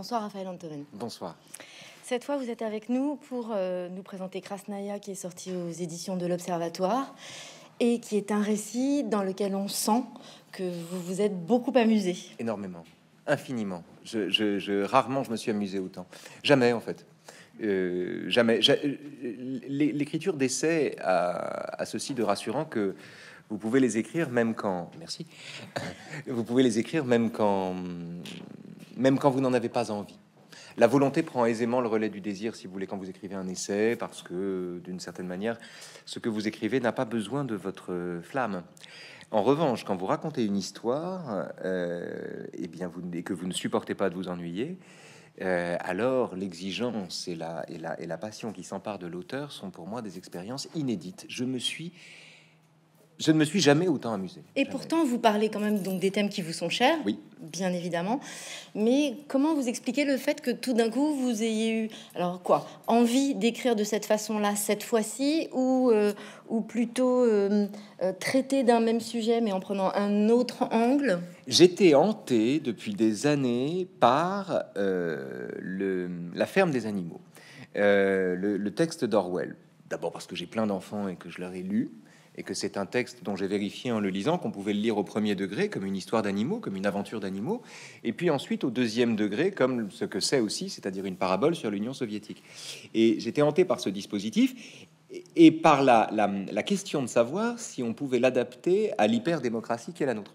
Bonsoir Raphaël Antonin. Bonsoir. Cette fois, vous êtes avec nous pour euh, nous présenter Krasnaya, qui est sorti aux éditions de l'Observatoire et qui est un récit dans lequel on sent que vous vous êtes beaucoup amusé. Énormément, infiniment. Je, rarement je me suis amusé autant. Jamais en fait. Euh, jamais. Euh, l'écriture d'essai a, ceci de rassurant que vous pouvez les écrire même quand. Merci. vous pouvez les écrire même quand même quand vous n'en avez pas envie. La volonté prend aisément le relais du désir, si vous voulez, quand vous écrivez un essai, parce que, d'une certaine manière, ce que vous écrivez n'a pas besoin de votre flamme. En revanche, quand vous racontez une histoire, et euh, eh bien vous, que vous ne supportez pas de vous ennuyer, euh, alors l'exigence et la, et, la, et la passion qui s'emparent de l'auteur sont pour moi des expériences inédites. Je me suis je ne me suis jamais autant amusé. Et pourtant, vous parlez quand même donc des thèmes qui vous sont chers, oui. bien évidemment. Mais comment vous expliquez le fait que tout d'un coup vous ayez eu, alors quoi, envie d'écrire de cette façon-là cette fois-ci, ou euh, ou plutôt euh, euh, traiter d'un même sujet mais en prenant un autre angle J'étais hanté depuis des années par le, la ferme des animaux, le, le, texte d'Orwell. D'abord parce que j'ai plein d'enfants et que je leur ai lu et que c'est un texte dont j'ai vérifié en le lisant qu'on pouvait le lire au premier degré comme une histoire d'animaux, comme une aventure d'animaux, et puis ensuite au deuxième degré comme ce que c'est aussi, c'est-à-dire une parabole sur l'Union soviétique. Et j'étais hanté par ce dispositif et par la, question de savoir si on pouvait l'adapter à l'hyper-démocratie qui est la nôtre.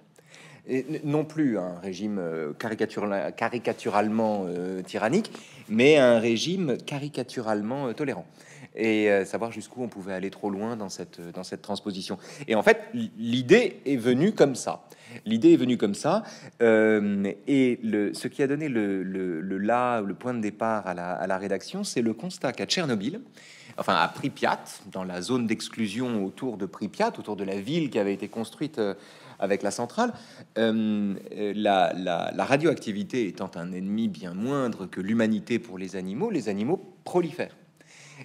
non plus un régime euh, caricaturalement euh, tyrannique, mais un régime caricaturalement euh, tolérant et euh, savoir jusqu'où on pouvait aller trop loin dans cette, euh, dans cette transposition. Et en fait, l'idée est venue comme ça. L'idée est venue comme ça, euh, et le, ce qui a donné le, le, le, là, le point de départ à la, à la rédaction, c'est le constat qu'à Tchernobyl, enfin à Pripyat, dans la zone d'exclusion autour de Pripyat, autour de la ville qui avait été construite avec la centrale, la, la, la radioactivité étant un ennemi bien moindre que l'humanité pour les animaux, les animaux prolifèrent.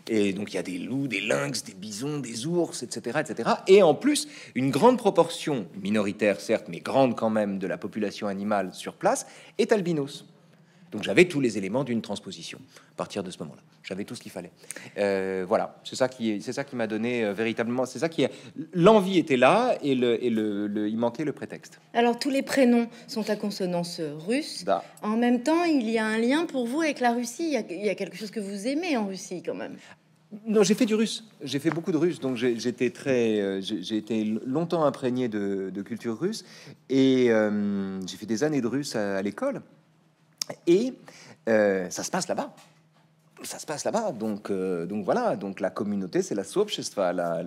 Et donc il y a des loups, des lynx, des bisons, des ours, etc., etc. Et en plus, une grande proportion, minoritaire certes, mais grande quand même, de la population animale sur place est albinos. Donc j'avais tous les éléments d'une transposition à partir de ce moment-là. J'avais tout ce qu'il fallait. Euh, voilà, c'est ça qui c'est ça qui m'a donné euh, véritablement, c'est ça qui l'envie était là et le et le, il manquait le prétexte. Alors tous les prénoms sont à consonance russe. En même temps, il y a un lien pour vous avec la Russie. Il y a, quelque chose que vous aimez en Russie quand même. Non, j'ai fait du russe. J'ai fait beaucoup de russe, donc j'étais très, euh, j'ai été longtemps imprégné de, culture russe et j'ai fait des années de russe à l'école. Et euh, ça se passe là-bas. Ça se passe là-bas, donc, euh, donc voilà, donc la communauté, c'est la souche, la,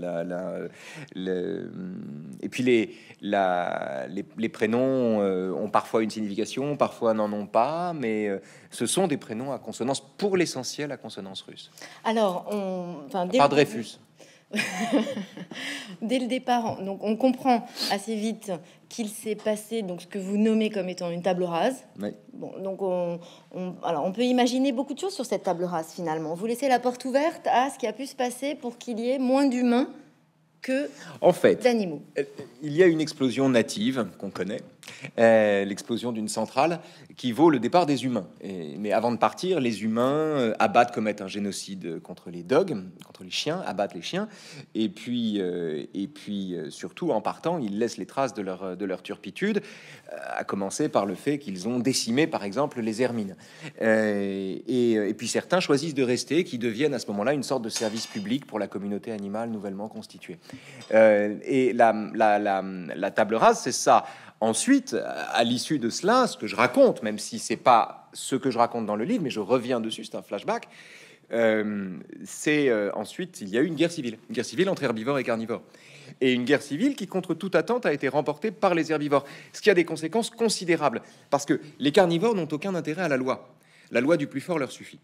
et puis les, les, prénoms euh, ont parfois une signification, parfois n'en ont pas, mais ce sont des prénoms à consonance, pour l'essentiel à consonance russe. Alors, on, enfin, Par Dreyfus. dès le départ. Donc on comprend assez vite qu'il s'est passé donc ce que vous nommez comme étant une table rase. Bon, donc on, on peut imaginer beaucoup de choses sur cette table rase finalement. Vous laissez la porte ouverte à ce qui a pu se passer pour qu'il y ait moins d'humains que en fait, d'animaux. Euh, il y a une explosion native qu'on connaît l'explosion d'une centrale qui vaut le départ des humains. mais avant de partir, les humains euh, abattent, commettent un génocide contre les dogs, contre les chiens, abattent les chiens, et puis, euh, et puis euh, surtout en partant, ils laissent les traces de leur, de leur turpitude, à commencer par le fait qu'ils ont décimé par exemple les hermines. et, puis certains choisissent de rester, qui deviennent à ce moment-là une sorte de service public pour la communauté animale nouvellement constituée. et la, la, table rase, c'est ça. Ensuite, à l'issue de cela, ce que je raconte, même si c'est pas ce que je raconte dans le livre, mais je reviens dessus, c'est un flashback. Euh, c'est euh, ensuite il y a eu une guerre civile, une guerre civile entre herbivores et carnivores, et une guerre civile qui, contre toute attente, a été remportée par les herbivores, ce qui a des conséquences considérables parce que les carnivores n'ont aucun intérêt à la loi. La loi du plus fort leur suffit.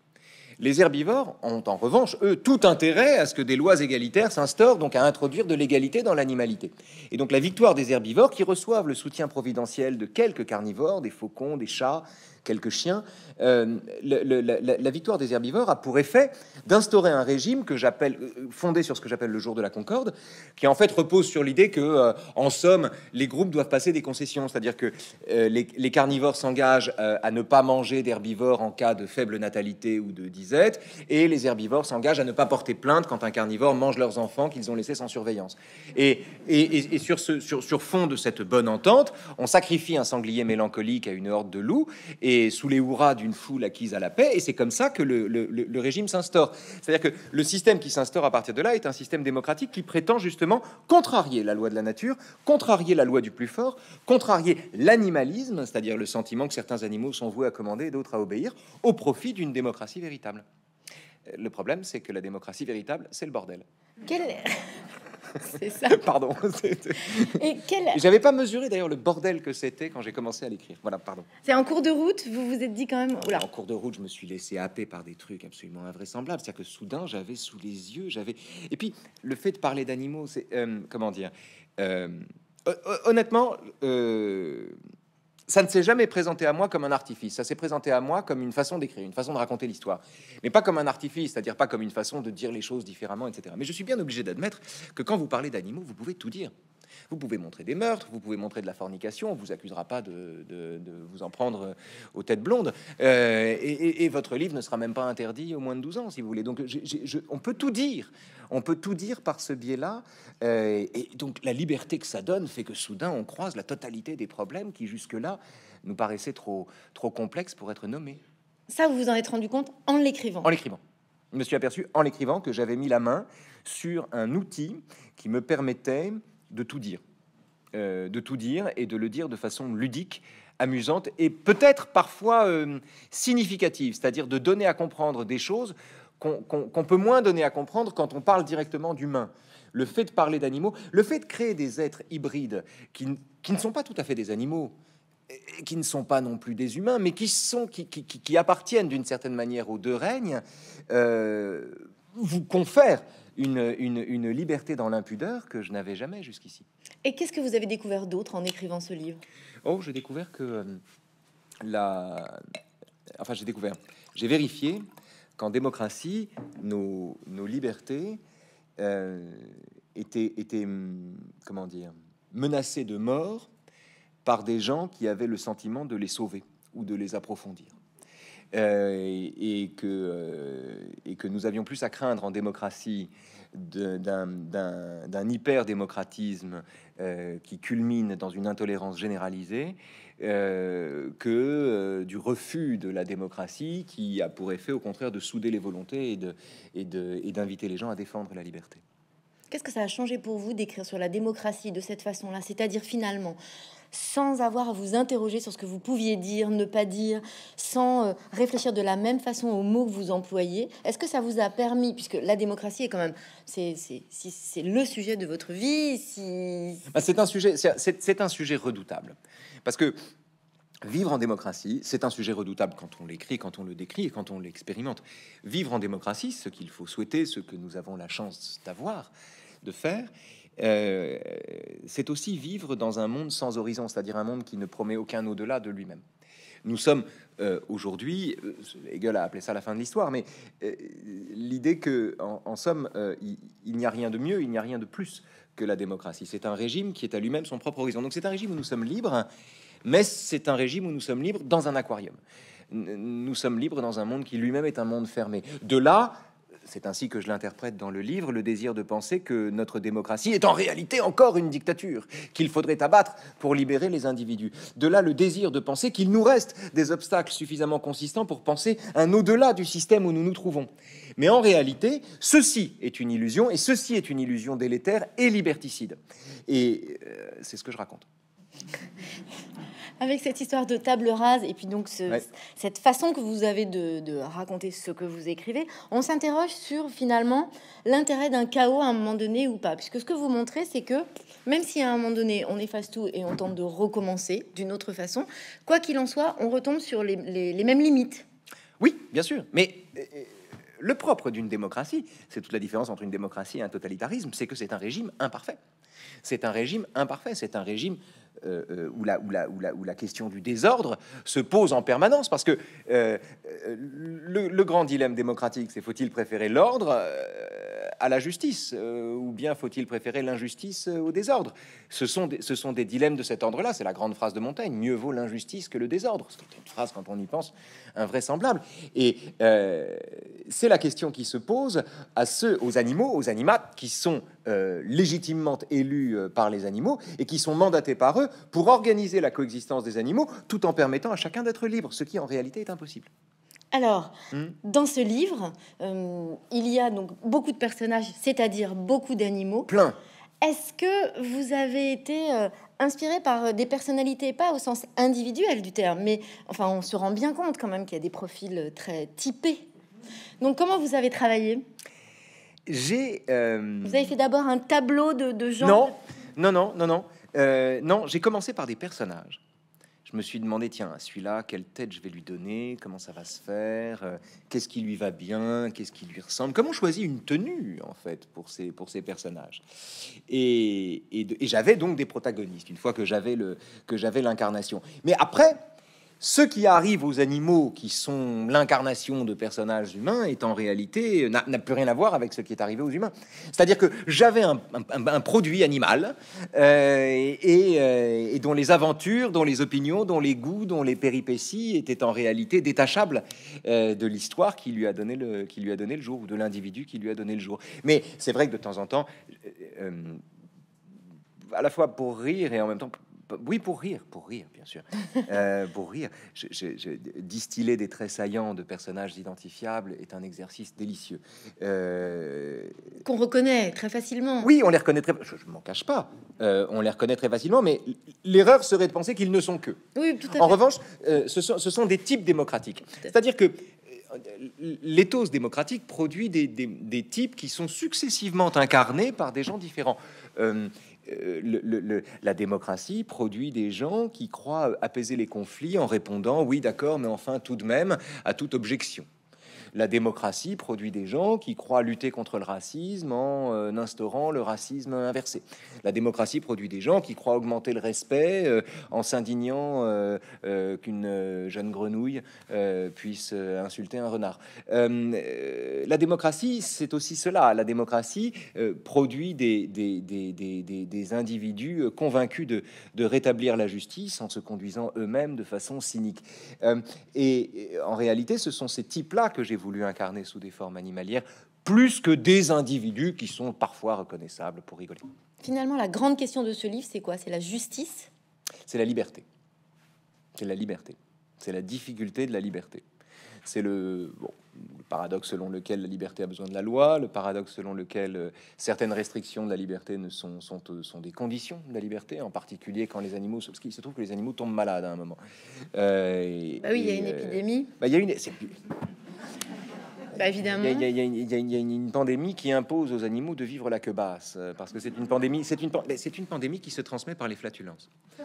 Les herbivores ont en revanche, eux, tout intérêt à ce que des lois égalitaires s'instaurent, donc à introduire de l'égalité dans l'animalité. Et donc la victoire des herbivores qui reçoivent le soutien providentiel de quelques carnivores, des faucons, des chats, quelques chiens. Euh, la, victoire des herbivores a pour effet d'instaurer un régime que j'appelle euh, fondé sur ce que j'appelle le jour de la concorde, qui en fait repose sur l'idée que, euh, en somme, les groupes doivent passer des concessions, c'est-à-dire que les, carnivores s'engagent à ne pas manger d'herbivores en cas de faible natalité ou de disette, et les herbivores s'engagent à ne pas porter plainte quand un carnivore mange leurs enfants qu'ils ont laissés sans surveillance. Et, et, sur, ce, sur, fond de cette bonne entente, on sacrifie un sanglier mélancolique à une horde de loups et et sous les hurrahs d'une foule acquise à la paix. Et c'est comme ça que le, régime s'instaure. C'est-à-dire que le système qui s'instaure à partir de là est un système démocratique qui prétend justement contrarier la loi de la nature, contrarier la loi du plus fort, contrarier l'animalisme, c'est-à-dire le sentiment que certains animaux sont voués à commander et d'autres à obéir, au profit d'une démocratie véritable. Euh, le problème, c'est que la démocratie véritable, c'est le bordel. C'est ça. pardon. Et J'avais pas mesuré d'ailleurs le bordel que c'était quand j'ai commencé à l'écrire. Voilà, pardon. C'est en cours de route, vous vous êtes dit quand même. là En cours de route, je me suis laissé happer par des trucs absolument invraisemblables. C'est-à-dire que soudain, j'avais sous les yeux, j'avais. Et puis, le fait de parler d'animaux, c'est. Euh, comment dire euh, Honnêtement. Euh, ça ne s'est jamais présenté à moi comme un artifice, ça s'est présenté à moi comme une façon d'écrire, une façon de raconter l'histoire, mais pas comme un artifice, c'est-à-dire pas comme une façon de dire les choses différemment, etc. Mais je suis bien obligé d'admettre que quand vous parlez d'animaux, vous pouvez tout dire. Vous pouvez montrer des meurtres, vous pouvez montrer de la fornication, on vous accusera pas de, vous en prendre euh, aux têtes blondes, euh, et, votre livre ne sera même pas interdit au moins de 12 ans, si vous voulez. Donc je, on peut tout dire on peut tout dire par ce biais-là. Euh, et donc la liberté que ça donne fait que soudain on croise la totalité des problèmes qui jusque-là nous paraissaient trop, trop complexes pour être nommés. Ça, vous vous en êtes rendu compte en l'écrivant En l'écrivant. Je me suis aperçu en l'écrivant que j'avais mis la main sur un outil qui me permettait de tout dire. Euh, de tout dire et de le dire de façon ludique, amusante et peut-être parfois euh, significative, c'est-à-dire de donner à comprendre des choses qu'on peut moins donner à comprendre quand on parle directement d'humains. Le fait de parler d'animaux, le fait de créer des êtres hybrides qui, ne sont pas tout à fait des animaux, qui ne sont pas non plus des humains, mais qui, sont, qui, appartiennent d'une certaine manière aux deux règnes, euh, vous confère une, liberté dans l'impudeur que je n'avais jamais jusqu'ici. Et qu'est-ce que vous avez découvert d'autre en écrivant ce livre Oh, j'ai découvert que euh, la... Enfin, j'ai découvert, j'ai vérifié qu'en démocratie, nos, libertés euh, étaient, étaient, hum, comment dire, menacées de mort par des gens qui avaient le sentiment de les sauver ou de les approfondir. Euh, et, que, euh, et que nous avions plus à craindre en démocratie d'un hyper-démocratisme euh, qui culmine dans une intolérance généralisée que du refus de la démocratie qui a pour effet au contraire de souder les volontés et d'inviter les gens à défendre la liberté. Qu'est-ce que ça a changé pour vous d'écrire sur la démocratie de cette façon-là C'est-à-dire finalement, sans avoir à vous interroger sur ce que vous pouviez dire, ne pas dire, sans euh, réfléchir de la même façon aux mots que vous employez. Est-ce que ça vous a permis, puisque la démocratie est quand même, c'est le sujet de votre vie, si... Ah, c'est un sujet, c'est un sujet redoutable, parce que Vivre en démocratie, c'est un sujet redoutable quand on l'écrit, quand on le décrit et quand on l'expérimente. Vivre en démocratie, ce qu'il faut souhaiter, ce que nous avons la chance d'avoir, de faire, euh, c'est aussi vivre dans un monde sans horizon, c'est-à-dire un monde qui ne promet aucun au-delà de lui-même. Nous sommes euh, aujourd'hui, euh, Hegel a appelé ça la fin de l'histoire, mais l'idée que, en, somme, il, il n'y a rien de mieux, il n'y a rien de plus que la démocratie. C'est un régime qui est à lui-même son propre horizon. Donc c'est un régime où nous sommes libres, mais c'est un régime où nous sommes libres dans un aquarium. Nous sommes libres dans un monde qui lui-même est un monde fermé. De là, c'est ainsi que je l'interprète dans le livre, le désir de penser que notre démocratie est en réalité encore une dictature, qu'il faudrait abattre pour libérer les individus. De là le désir de penser qu'il nous reste des obstacles suffisamment consistants pour penser un au-delà du système où nous nous trouvons. Mais en réalité, ceci est une illusion, et ceci est une illusion délétère et liberticide. Et euh, c'est ce que je raconte. Avec cette histoire de table rase et puis donc cette façon que vous avez de, raconter ce que vous écrivez, on s'interroge sur finalement l'intérêt d'un chaos à un moment donné ou pas. Puisque ce que vous montrez, c'est que même si à un moment donné on efface tout et on tente de recommencer d'une autre façon, quoi qu'il en soit, on retombe sur les, les mêmes limites. Oui, bien sûr. Mais euh, le propre d'une démocratie, c'est toute la différence entre une démocratie et un totalitarisme, c'est que c'est un régime imparfait. C'est un régime imparfait, c'est un régime ou euh, euh, où, la, la, question du désordre se pose en permanence. Parce que euh, le, le, grand dilemme démocratique, c'est faut-il préférer l'ordre à la justice euh, Ou bien faut-il préférer l'injustice euh, au désordre ce sont, des, ce sont des dilemmes de cet ordre-là. C'est la grande phrase de Montaigne mieux vaut l'injustice que le désordre. C'est une phrase, quand on y pense, invraisemblable. Et euh, c'est la question qui se pose à ceux, aux animaux, aux animats, qui sont légitimement élus par les animaux et qui sont mandatés par eux pour organiser la coexistence des animaux tout en permettant à chacun d'être libre, ce qui en réalité est impossible. Alors, hmm. dans ce livre, euh, il y a donc beaucoup de personnages, c'est-à-dire beaucoup d'animaux. Plein. Est-ce que vous avez été euh, inspiré par euh, des personnalités, pas au sens individuel du terme, mais enfin, on se rend bien compte quand même qu'il y a des profils très typés. Donc, comment vous avez travaillé J'ai. Vous avez fait d'abord un tableau de, de Non, non, non, non, non. non, j'ai commencé par des personnages je me suis demandé, tiens, celui-là, quelle tête je vais lui donner, comment ça va se faire, euh, qu'est-ce qui lui va bien, qu'est-ce qui lui ressemble, comment choisir une tenue, en fait, pour ces, pour ces personnages. Et, et j'avais donc des protagonistes, une fois que j'avais l'incarnation. Mais après, ce qui arrive aux animaux qui sont l'incarnation de personnages humains est en réalité n'a plus rien à voir avec ce qui est arrivé aux humains. C'est-à-dire que j'avais un, produit animal euh, euh, et, dont les aventures, dont les opinions, dont les goûts, dont les péripéties étaient en réalité détachables euh, de l'histoire qui lui a donné le qui lui a donné le jour ou de l'individu qui lui a donné le jour. Mais c'est vrai que de temps en temps à la fois pour rire et en même temps oui, pour rire, pour rire, bien sûr. Euh, pour rire, distiller des traits saillants de personnages identifiables est un exercice délicieux. Euh, Qu'on reconnaît très facilement. Oui, on les reconnaît très... Je ne m'en cache pas. Euh, on les reconnaît très facilement, mais l'erreur serait de penser qu'ils ne sont que. Oui, tout à fait. En revanche, ce sont, des types démocratiques. C'est-à-dire que l'éthos démocratique produit des, des, types qui sont successivement incarnés par des gens différents. Euh, la démocratie produit des gens qui croient apaiser les conflits en répondant oui, d'accord, mais enfin tout de même à toute objection la démocratie produit des gens qui croient lutter contre le racisme en euh, instaurant le racisme inversé. La démocratie produit des gens qui croient augmenter le respect euh, en s'indignant euh, qu'une jeune grenouille puisse insulter un renard. la démocratie, c'est aussi cela. La démocratie produit des, individus convaincus de, de rétablir la justice en se conduisant eux-mêmes de façon cynique. et en réalité, ce sont ces types-là que j'ai voulu incarner sous des formes animalières, plus que des individus qui sont parfois reconnaissables pour rigoler. Finalement, la grande question de ce livre, c'est quoi C'est la justice C'est la liberté. C'est la liberté. C'est la difficulté de la liberté. C'est le, paradoxe selon lequel la liberté a besoin de la loi, le paradoxe selon lequel euh, certaines restrictions de la liberté ne sont, sont, euh, sont des conditions de la liberté, en particulier quand les animaux, parce qu'il se trouve que les animaux tombent malades à un moment. Euh, bah oui, il y a une épidémie. Bah, y a une, bah, évidemment. Il y, a, une, pandémie qui impose aux animaux de vivre la queue basse, euh, parce que c'est une pandémie, c'est une, c'est une pandémie qui se transmet par les flatulences.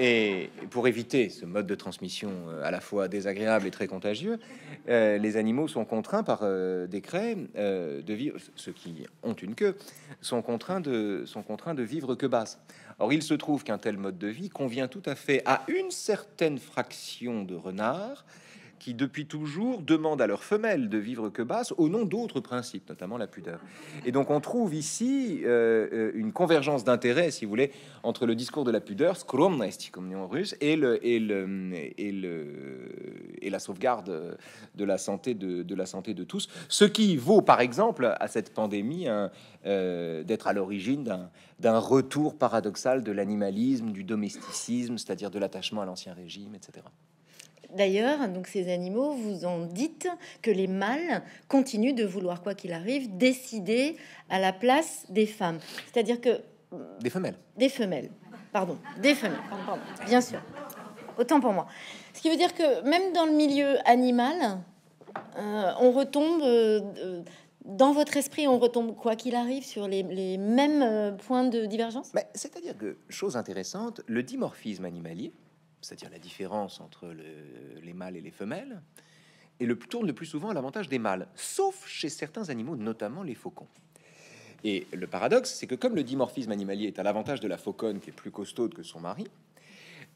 Et pour éviter ce mode de transmission euh, à la fois désagréable et très contagieux, euh, les animaux sont contraints par décret de vivre, ceux qui ont une queue, sont contraints de, sont contraints de vivre queue basse. Or, il se trouve qu'un tel mode de vie convient tout à fait à une certaine fraction de renards qui, depuis toujours, demandent à leurs femelles de vivre que basse au nom d'autres principes, notamment la pudeur. Et donc, on trouve ici euh, euh, une convergence d'intérêts, si vous voulez, entre le discours de la pudeur, skromnost, comme dit en russe, et, le, et, le, et, et la sauvegarde de la, santé de, la santé de tous. Ce qui vaut, par exemple, à cette pandémie, euh, d'être à l'origine d'un retour paradoxal de l'animalisme, du domesticisme, c'est-à-dire de l'attachement à l'ancien régime, etc. D'ailleurs, donc ces animaux vous ont dit que les mâles continuent de vouloir, quoi qu'il arrive, décider à la place des femmes. C'est-à-dire que... Des femelles. Des femelles, pardon. Des femelles, bien sûr. Autant pour moi. Ce qui veut dire que même dans le milieu animal, euh, on retombe... Euh, dans votre esprit, on retombe, quoi qu'il arrive, sur les, mêmes euh, points de divergence C'est-à-dire que, chose intéressante, le dimorphisme animalier, c'est-à-dire la différence entre les mâles et les femelles, et le tourne le plus souvent à l'avantage des mâles, sauf chez certains animaux, notamment les faucons. Et le paradoxe, c'est que comme le dimorphisme animalier est à l'avantage de la fauconne, qui est plus costaude que son mari,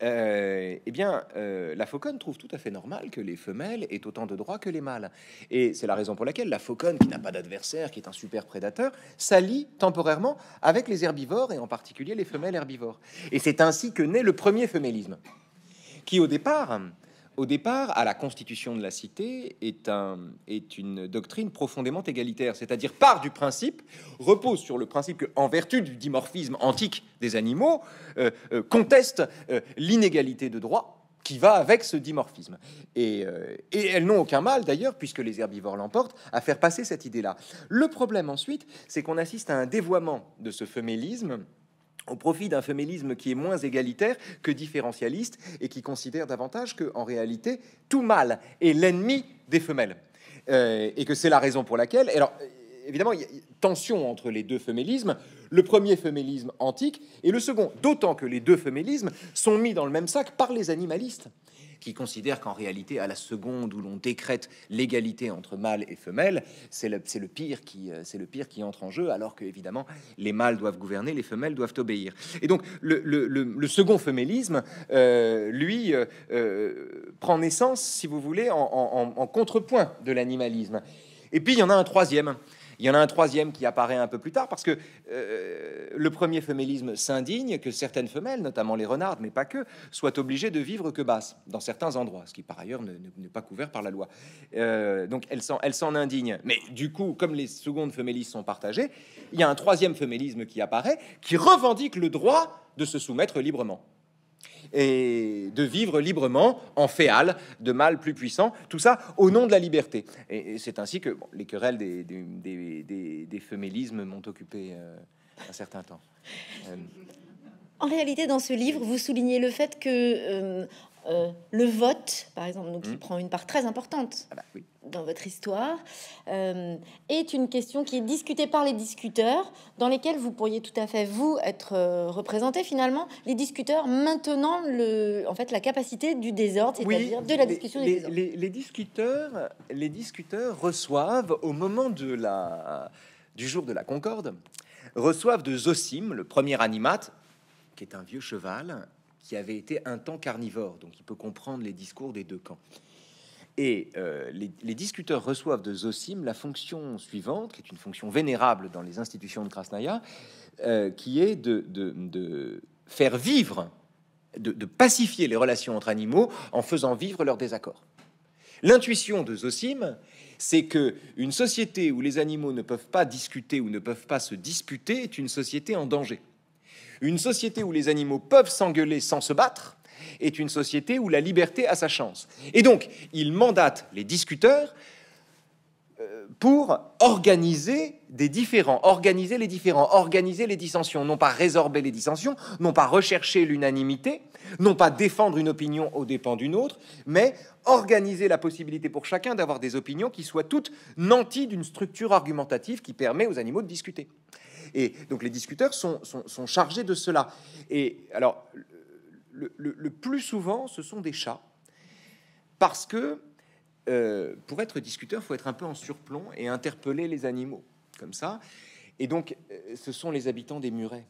euh, eh bien, euh, la fauconne trouve tout à fait normal que les femelles aient autant de droits que les mâles. Et c'est la raison pour laquelle la fauconne, qui n'a pas d'adversaire, qui est un super prédateur, s'allie temporairement avec les herbivores et en particulier les femelles herbivores. Et c'est ainsi que naît le premier femellisme qui au départ, au départ, à la constitution de la cité, est, un, est une doctrine profondément égalitaire, c'est-à-dire part du principe, repose sur le principe que, en vertu du dimorphisme antique des animaux, euh, euh, conteste euh, l'inégalité de droit qui va avec ce dimorphisme. Et, elles n'ont aucun mal, d'ailleurs, puisque les herbivores l'emportent, à faire passer cette idée-là. Le problème ensuite, c'est qu'on assiste à un dévoiement de ce femélisme au profit d'un féminisme qui est moins égalitaire que différentialiste et qui considère davantage que, en réalité, tout mâle est l'ennemi des femelles. Euh, et que c'est la raison pour laquelle. Alors, euh, évidemment, il y a tension entre les deux féminismes, le premier féminisme antique et le second, d'autant que les deux féminismes sont mis dans le même sac par les animalistes qui considère qu'en réalité, à la seconde où l'on décrète l'égalité entre mâles et femelles, euh, c'est le, pire qui entre en jeu, alors que évidemment les mâles doivent gouverner, les femelles doivent obéir. Et donc le, second féminisme euh, lui, euh, prend naissance, si vous voulez, en, en contrepoint de l'animalisme. Et puis il y en a un troisième il y en a un troisième qui apparaît un peu plus tard parce que euh, le premier femélisme s'indigne que certaines femelles, notamment les renardes, mais pas que, soient obligées de vivre que basse dans certains endroits, ce qui par ailleurs n'est pas couvert par la loi. Euh, donc elle s'en indigne. Mais du coup, comme les secondes féminismes sont partagées, il y a un troisième femélisme qui apparaît qui revendique le droit de se soumettre librement et de vivre librement en féal de mâles plus puissants, tout ça au nom de la liberté. Et, c'est ainsi que les querelles des, des, m'ont occupé euh, un certain temps. Euh. En réalité, dans ce livre, vous soulignez le fait que euh, le vote, par exemple, donc, hmm. prend une part très importante. Ah bah dans votre histoire euh, est une question qui est discutée par les discuteurs, dans lesquels vous pourriez tout à fait vous être euh, représenté finalement, les discuteurs maintenant le, en fait la capacité du désordre, c'est-à-dire de la discussion. Les, des les, les, discuteurs, les discuteurs reçoivent au moment de la du jour de la Concorde, reçoivent de Zosim, le premier animate, qui est un vieux cheval qui avait été un temps carnivore, donc il peut comprendre les discours des deux camps. Et euh, les, discuteurs reçoivent de Zosim la fonction suivante, qui est une fonction vénérable dans les institutions de Krasnaya, euh, qui est de, faire vivre, de, pacifier les relations entre animaux en faisant vivre leurs désaccords. L'intuition de Zosim, c'est que une société où les animaux ne peuvent pas discuter ou ne peuvent pas se disputer est une société en danger. Une société où les animaux peuvent s'engueuler sans se battre est une société où la liberté a sa chance. Et donc, il mandate les discuteurs euh, pour organiser des différents, organiser les différents, organiser les dissensions, non pas résorber les dissensions, non pas rechercher l'unanimité, non pas défendre une opinion aux dépens d'une autre, mais organiser la possibilité pour chacun d'avoir des opinions qui soient toutes nanties d'une structure argumentative qui permet aux animaux de discuter. Et donc les discuteurs sont, sont chargés de cela. Et alors le, plus souvent, ce sont des chats. Parce que euh, pour être discuteur, faut être un peu en surplomb et interpeller les animaux, comme ça. Et donc, euh, ce sont les habitants des murets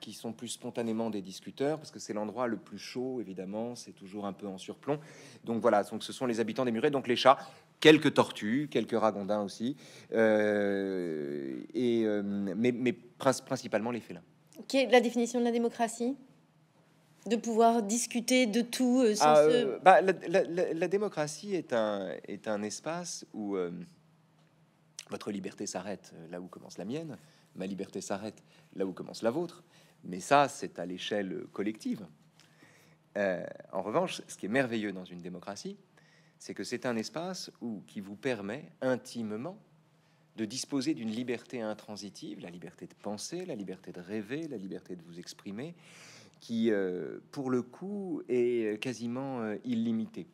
qui sont plus spontanément des discuteurs, parce que c'est l'endroit le plus chaud, évidemment, c'est toujours un peu en surplomb. Donc voilà, donc ce sont les habitants des murets, donc les chats, quelques tortues, quelques ragondins aussi, euh, et, mais, mais, principalement les félins. Quelle est la définition de la démocratie de pouvoir discuter de tout euh, sans ah, se... Euh, bah, la, démocratie est un, est un espace où euh, votre liberté s'arrête là où commence la mienne, ma liberté s'arrête là où commence la vôtre. Mais ça, c'est à l'échelle collective. en revanche, ce qui est merveilleux dans une démocratie, c'est que c'est un espace où, qui vous permet intimement de disposer d'une liberté intransitive, la liberté de penser, la liberté de rêver, la liberté de vous exprimer, qui, euh, pour le coup, est euh, quasiment euh, illimité.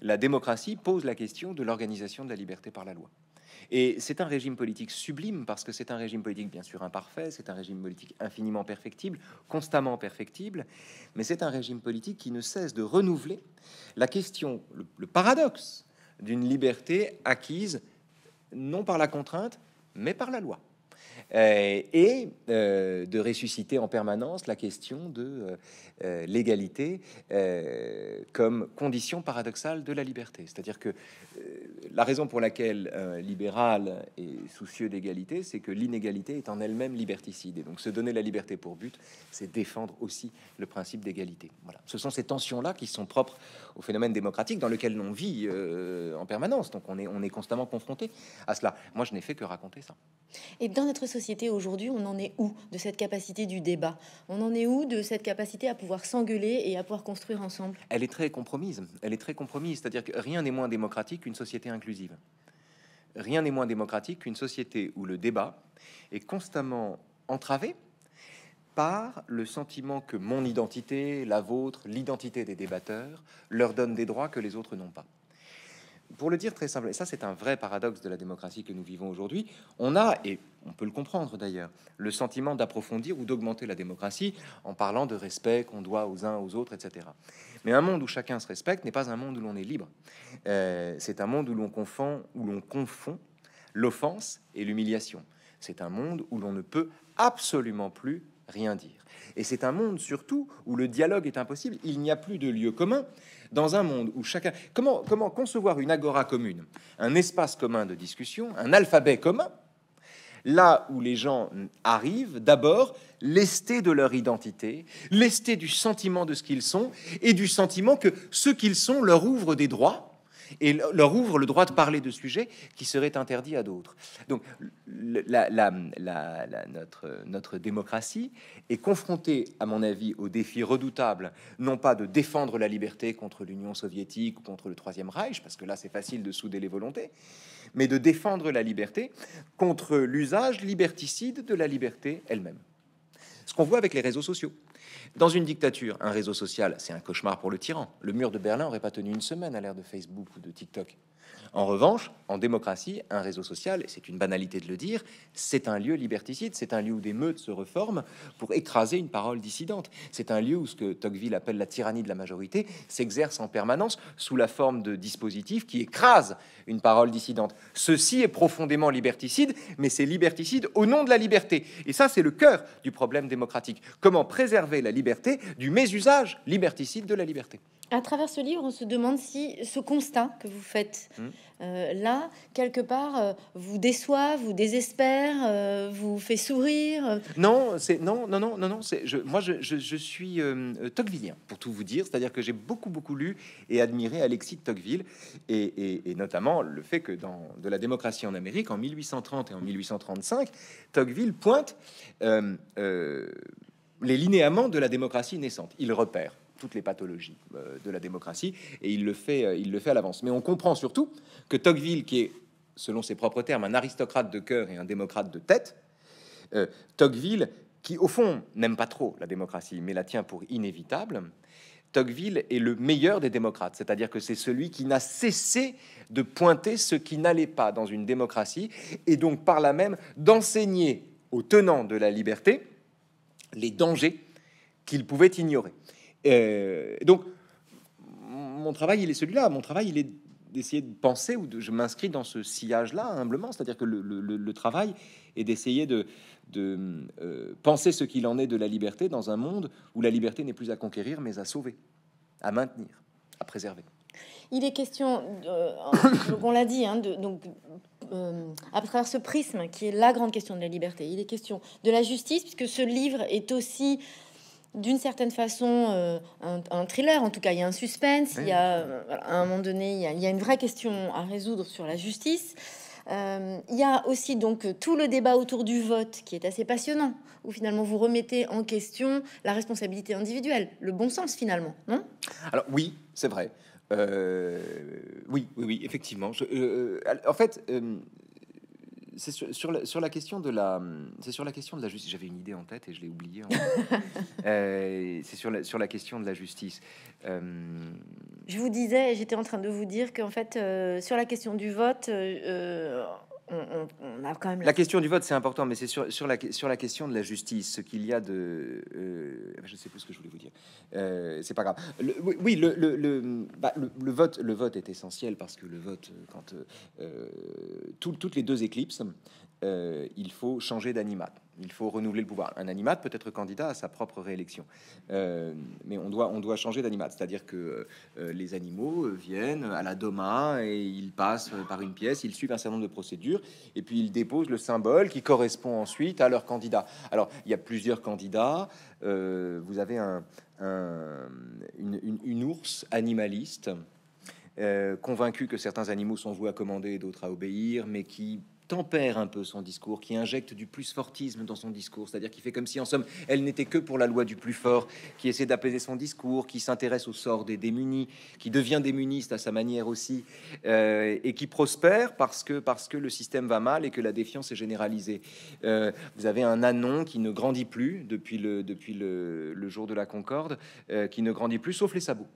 La démocratie pose la question de l'organisation de la liberté par la loi. Et c'est un régime politique sublime parce que c'est un régime politique bien sûr imparfait, c'est un régime politique infiniment perfectible, constamment perfectible, mais c'est un régime politique qui ne cesse de renouveler la question, le paradoxe d'une liberté acquise non par la contrainte, mais par la loi. Euh, et euh, de ressusciter en permanence la question de euh, l'égalité comme condition paradoxale de la liberté. C'est-à-dire que la raison pour laquelle un libéral est soucieux d'égalité, c'est que l'inégalité est en elle-même liberticide. Et donc se donner la liberté pour but, c'est défendre aussi le principe d'égalité. Voilà. Ce sont ces tensions-là qui sont propres au phénomène démocratique dans lequel on vit en permanence. Donc on est, on est constamment confronté à cela. Moi, je n'ai fait que raconter ça. Et dans notre société aujourd'hui, on en est où de cette capacité du débat On en est où de cette capacité à pouvoir s'engueuler et à pouvoir construire ensemble Elle est très compromise. Elle est très compromise. C'est-à-dire que rien n'est moins démocratique qu'une société inclusive. Rien n'est moins démocratique qu'une société où le débat est constamment entravé par le sentiment que mon identité, la vôtre, l'identité des débatteurs leur donne des droits que les autres n'ont pas pour le dire très simple, et ça c'est un vrai paradoxe de la démocratie que nous vivons aujourd'hui, on a, et on peut le comprendre d'ailleurs, le sentiment d'approfondir ou d'augmenter la démocratie en parlant de respect qu'on doit aux uns aux autres, etc. Mais un monde où chacun se respecte n'est pas un monde où l'on est libre. Euh, c'est un monde où l'on confond, où l'on confond l'offense et l'humiliation. C'est un monde où l'on ne peut absolument plus rien dire. Et c'est un monde surtout où le dialogue est impossible. Il n'y a plus de lieu commun. Dans un monde où chacun... Comment, concevoir une agora commune, un espace commun de discussion, un alphabet commun, là où les gens arrivent, d'abord, lestés de leur identité, lestés du sentiment de ce qu'ils sont, et du sentiment que ce qu'ils sont leur ouvre des droits et leur ouvre le droit de parler de sujets qui seraient interdits à d'autres. Donc notre, notre démocratie est confrontée, à mon avis, au défi redoutable, non pas de défendre la liberté contre l'Union soviétique ou contre le Troisième Reich, parce que là c'est facile de souder les volontés, mais de défendre la liberté contre l'usage liberticide de la liberté elle-même. Ce qu'on voit avec les réseaux sociaux. Dans une dictature, un réseau social, c'est un cauchemar pour le tyran. Le mur de Berlin n'aurait pas tenu une semaine à l'ère de Facebook ou de TikTok. En revanche, en démocratie, un réseau social, et c'est une banalité de le dire, c'est un lieu liberticide, c'est un lieu où des meutes se reforment pour écraser une parole dissidente. C'est un lieu où ce que Tocqueville appelle la tyrannie de la majorité s'exerce en permanence sous la forme de dispositifs qui écrasent une parole dissidente. Ceci est profondément liberticide, mais c'est liberticide au nom de la liberté. Et ça, c'est le cœur du problème démocratique. Comment préserver la liberté du mésusage liberticide de la liberté. À travers ce livre, on se demande si ce constat que vous faites hmm. euh, là, quelque part, euh, vous déçoit, vous désespère, euh, vous fait sourire. Non, c'est non, non, non, non, non. C'est je, moi, je, suis Tocquevillien pour tout vous dire, c'est-à-dire que j'ai beaucoup, beaucoup lu et admiré Alexis de Tocqueville et, et, notamment le fait que dans de la démocratie en Amérique en 1830 et en 1835, Tocqueville pointe les linéaments de la démocratie naissante. Il repère toutes les pathologies euh, de la démocratie, et il le fait, euh, il le fait à l'avance. Mais on comprend surtout que Tocqueville, qui est, selon ses propres termes, un aristocrate de cœur et un démocrate de tête, euh, Tocqueville, qui au fond n'aime pas trop la démocratie, mais la tient pour inévitable, Tocqueville est le meilleur des démocrates, c'est-à-dire que c'est celui qui n'a cessé de pointer ce qui n'allait pas dans une démocratie, et donc par là même d'enseigner aux tenants de la liberté les dangers qu'ils pouvaient ignorer. Euh, donc, mon travail, il est celui-là. Mon travail, il est d'essayer de penser ou de, je m'inscris dans ce sillage-là humblement, c'est-à-dire que le, travail est d'essayer de, de euh, penser ce qu'il en est de la liberté dans un monde où la liberté n'est plus à conquérir mais à sauver, à maintenir, à préserver. Il est question, on l'a dit, hein, de, donc euh, à travers ce prisme qui est la grande question de la liberté. Il est question de la justice, puisque ce livre est aussi d'une certaine façon euh, un, thriller. En tout cas, il y a un suspense. Il y a, euh, à un moment donné, il y, a, une vraie question à résoudre sur la justice. Euh, il y a aussi donc tout le débat autour du vote qui est assez passionnant, où finalement vous remettez en question la responsabilité individuelle, le bon sens finalement, non Alors oui, c'est vrai. oui, oui, oui, effectivement. en fait, c'est sur, sur, la, question de la, c'est sur la question de la justice. J'avais une idée en tête et je l'ai oubliée. Euh, c'est sur la, sur la question de la justice. Euh, je vous disais, j'étais en train de vous dire qu'en fait, euh, sur la question du vote, on, a La question du vote, c'est important, mais c'est sur, sur, la, sur la question de la justice, ce qu'il y a de... Euh, je ne sais plus ce que je voulais vous dire. Euh, c'est pas grave. oui, bah, le, le, vote, le vote est essentiel parce que le vote, euh, quand euh, toutes les deux éclipses, euh, il faut changer d'animat. Il faut renouveler le pouvoir. Un animat peut être candidat à sa propre réélection, euh, mais on doit, on doit changer d'animat. C'est-à-dire que euh, les animaux viennent à la doma et ils passent par une pièce, ils suivent un certain nombre de procédures et puis ils déposent le symbole qui correspond ensuite à leur candidat. Alors il y a plusieurs candidats. vous avez une, ours animaliste. convaincue que certains animaux sont voués à commander d'autres à obéir, mais qui tempère un peu son discours, qui injecte du plus fortisme dans son discours, c'est-à-dire qui fait comme si, en somme, elle n'était que pour la loi du plus fort, qui essaie d'apaiser son discours, qui s'intéresse au sort des démunis, qui devient démuniste à sa manière aussi, euh, et qui prospère parce que, parce que le système va mal et que la défiance est généralisée. Euh, vous avez un Anon qui ne grandit plus depuis le, depuis le, jour de la Concorde, euh, qui ne grandit plus, sauf les sabots.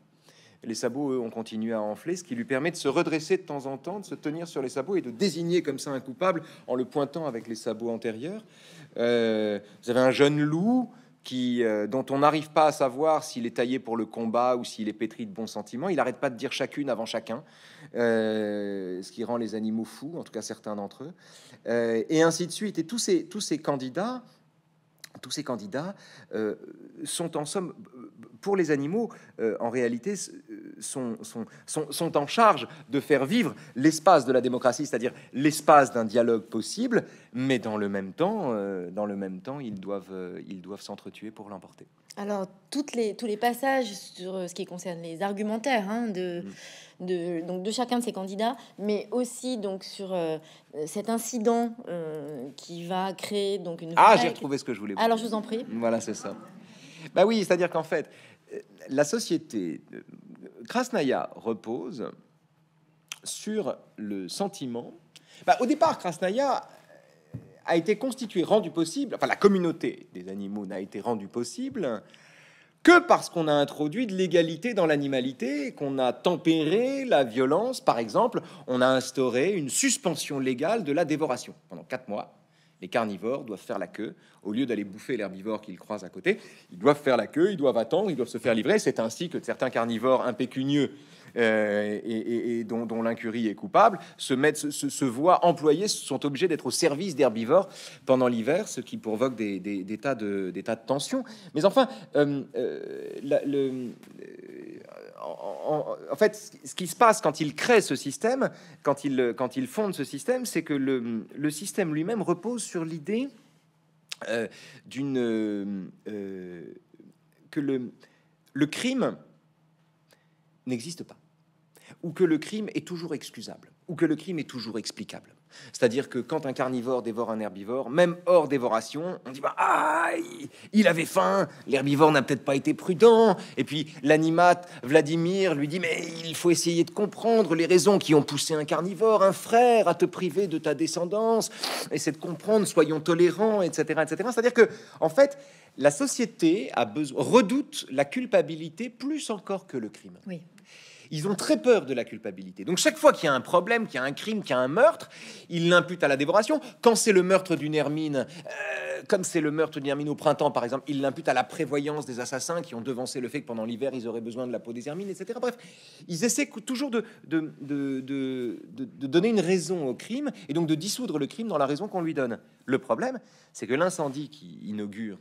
Les sabots, eux, ont continué à enfler, ce qui lui permet de se redresser de temps en temps, de se tenir sur les sabots et de désigner comme ça un coupable en le pointant avec les sabots antérieurs. Euh, vous avez un jeune loup qui, euh, dont on n'arrive pas à savoir s'il est taillé pour le combat ou s'il est pétri de bons sentiments. Il n'arrête pas de dire chacune avant chacun, euh, ce qui rend les animaux fous, en tout cas certains d'entre eux, et ainsi de suite. Et tous ces candidats, tous ces candidats sont en somme pour les animaux, euh, en réalité, euh, sont, en charge de faire vivre l'espace de la démocratie, c'est-à-dire l'espace d'un dialogue possible, mais dans le même temps, euh, dans le même temps ils doivent ils doivent s'entretuer pour l'emporter. Alors, toutes les, tous les passages sur ce qui concerne les argumentaires hein, de, mm. de, donc de chacun de ces candidats, mais aussi donc sur cet incident qui va créer donc une... Ah, j'ai retrouvé ce que je voulais. Alors, je vous en prie. Voilà, c'est ça. Bah oui, c'est-à-dire qu'en fait, la société Krasnaya repose sur le sentiment. Bah, au départ, Krasnaya a été constituée, rendue possible, enfin la communauté des animaux n'a été rendue possible que parce qu'on a introduit de l'égalité dans l'animalité, qu'on a tempéré la violence. Par exemple, on a instauré une suspension légale de la dévoration pendant quatre mois. Les carnivores doivent faire la queue. Au lieu d'aller bouffer l'herbivore qu'ils croisent à côté, ils doivent faire la queue, ils doivent attendre, ils doivent se faire livrer. C'est ainsi que certains carnivores impécunieux euh, et, dont, l'incurie est coupable se, se, voient employés, sont obligés d'être au service d'herbivores pendant l'hiver, ce qui provoque des, tas, de, de tensions. Mais enfin, euh, euh, le, en, fait, ce qui se passe quand il crée ce système, quand il, quand fonde ce système, c'est que le, système lui-même repose sur l'idée d'une que le, le crime n'existe pas ou que le crime est toujours excusable, ou que le crime est toujours explicable. C'est-à-dire que quand un carnivore dévore un herbivore, même hors dévoration, on dit bah, il avait faim, l'herbivore n'a peut-être pas été prudent. Et puis l'animate Vladimir lui dit Mais il faut essayer de comprendre les raisons qui ont poussé un carnivore, un frère, à te priver de ta descendance. essayer de comprendre, soyons tolérants, etc. etc. C'est-à-dire que, en fait, la société a besoin, redoute la culpabilité plus encore que le crime. Oui. Ils ont très peur de la culpabilité. Donc chaque fois qu'il y a un problème, qu'il y a un crime, qu'il y a un meurtre, ils l'imputent à la dévoration. Quand c'est le meurtre d'une Hermine, euh, comme c'est le meurtre d'une Hermine au printemps par exemple, ils l'imputent à la prévoyance des assassins qui ont devancé le fait que pendant l'hiver ils auraient besoin de la peau des Hermines, etc. Bref, ils essaient toujours de, de, donner une raison au crime et donc de dissoudre le crime dans la raison qu'on lui donne. Le problème, c'est que l'incendie qui inaugure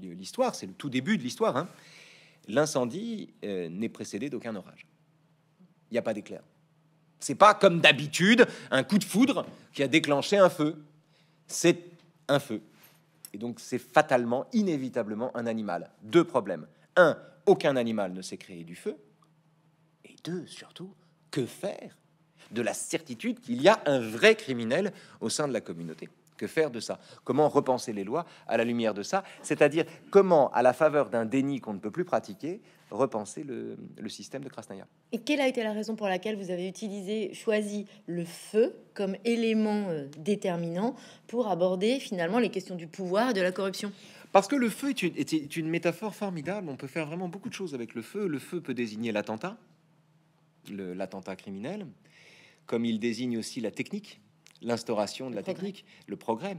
l'histoire, c'est le tout début de l'histoire, hein, l'incendie euh, n'est précédé d'aucun orage. Il n'y a pas d'éclair. C'est pas comme d'habitude un coup de foudre qui a déclenché un feu. C'est un feu. Et donc c'est fatalement, inévitablement un animal. Deux problèmes. Un, aucun animal ne s'est créé du feu. Et deux, surtout, que faire de la certitude qu'il y a un vrai criminel au sein de la communauté Que faire de ça Comment repenser les lois à la lumière de ça C'est-à-dire comment, à la faveur d'un déni qu'on ne peut plus pratiquer, repenser le, système de Krasnaya. Et quelle a été la raison pour laquelle vous avez utilisé, choisi le feu comme élément euh, déterminant pour aborder finalement les questions du pouvoir et de la corruption parce que le feu est une métaphore formidable, on peut faire vraiment beaucoup de choses avec le feu. Le feu peut désigner l'attentat, l'attentat criminel, comme il désigne aussi la technique, l'instauration de la technique, le progrès.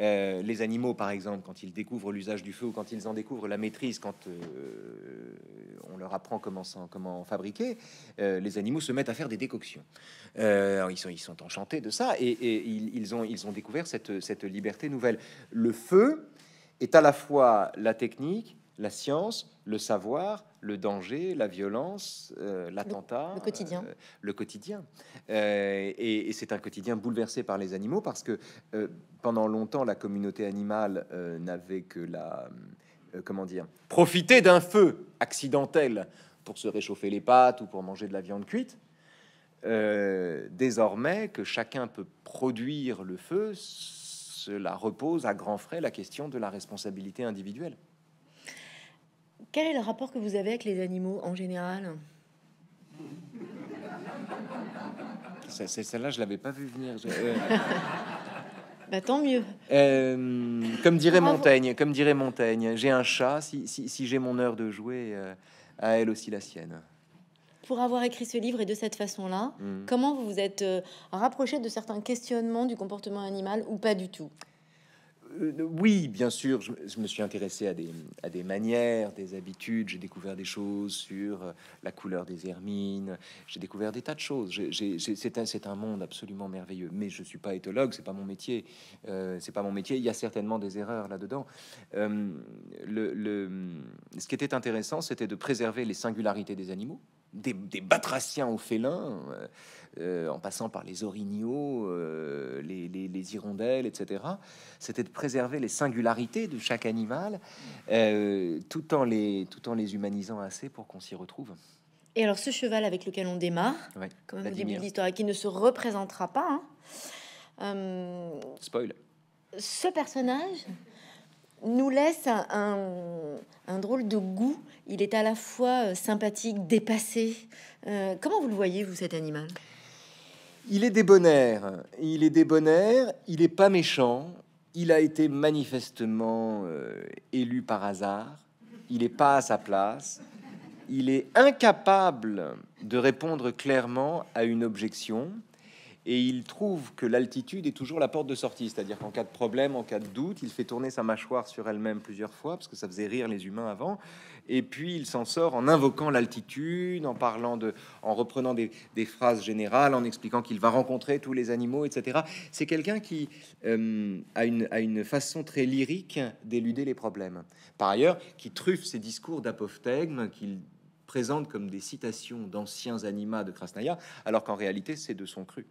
Euh, les animaux, par exemple, quand ils découvrent l'usage du feu quand ils en découvrent la maîtrise, quand euh, on leur apprend comment, comment fabriquer, euh, les animaux se mettent à faire des décoctions. ils, sont, ils sont enchantés de ça et, ils, ont, ils ont découvert cette liberté nouvelle. Le feu est à la fois la technique, la science, le savoir, le danger, la violence, euh, l'attentat, le, quotidien. Euh, le quotidien. Euh, et, et c'est un quotidien bouleversé par les animaux parce que pendant longtemps, la communauté animale n'avait que la comment dire profiter d'un feu accidentel pour se réchauffer les pattes ou pour manger de la viande cuite. désormais que chacun peut produire le feu, cela repose à grands frais la question de la responsabilité individuelle. Quel est le rapport que vous avez avec les animaux en général C'est celle-là, je l'avais pas vu venir. Euh. bah, tant mieux. Euh, comme dirait Montaigne, comme dirait Montaigne, j'ai un chat. Si, j'ai mon heure de jouer, euh, à elle aussi la sienne. Pour avoir écrit ce livre et de cette façon-là, mm. comment vous vous êtes rapproché de certains questionnements du comportement animal ou pas du tout euh, oui, bien sûr, je, me suis intéressé à des, manières, des habitudes. J'ai découvert des choses sur euh, la couleur des hermines. J'ai découvert des tas de choses. C'est un, monde absolument merveilleux. Mais je ne suis pas éthologue, c'est pas mon métier. Euh, c'est pas mon métier. Il y a certainement des erreurs là-dedans. le, ce qui était intéressant, c'était de préserver les singularités des animaux des, des, batraciens aux félins, euh, euh, en passant par les orignaux, euh, les, hirondelles, etc. C'était de préserver les singularités de chaque animal, tout, en les, tout en les humanisant assez pour qu'on s'y retrouve. Et alors ce cheval avec lequel on démarre, comme quand début qui ne se représentera pas. Hein, Spoil. Ce personnage, nous laisse un, drôle de goût. Il est à la fois euh, sympathique, dépassé. Euh, comment vous le voyez, vous, cet animal Il est débonnaire. Il est débonnaire, il n'est pas méchant. Il a été manifestement euh, élu par hasard. Il n'est pas à sa place. Il est incapable de répondre clairement à une objection et il trouve que l'altitude est toujours la porte de sortie, c'est-à-dire qu'en cas de problème, en cas de doute, il fait tourner sa mâchoire sur elle-même plusieurs fois, parce que ça faisait rire les humains avant, et puis il s'en sort en invoquant l'altitude, en parlant de, en reprenant des, phrases générales, en expliquant qu'il va rencontrer tous les animaux, etc. C'est quelqu'un qui euh, a, une, une façon très lyrique d'éluder les problèmes. Par ailleurs, qui truffe ses discours d'apophthegme, qu'il présente comme des citations d'anciens animaux de Krasnaya, alors qu'en réalité, c'est de son cru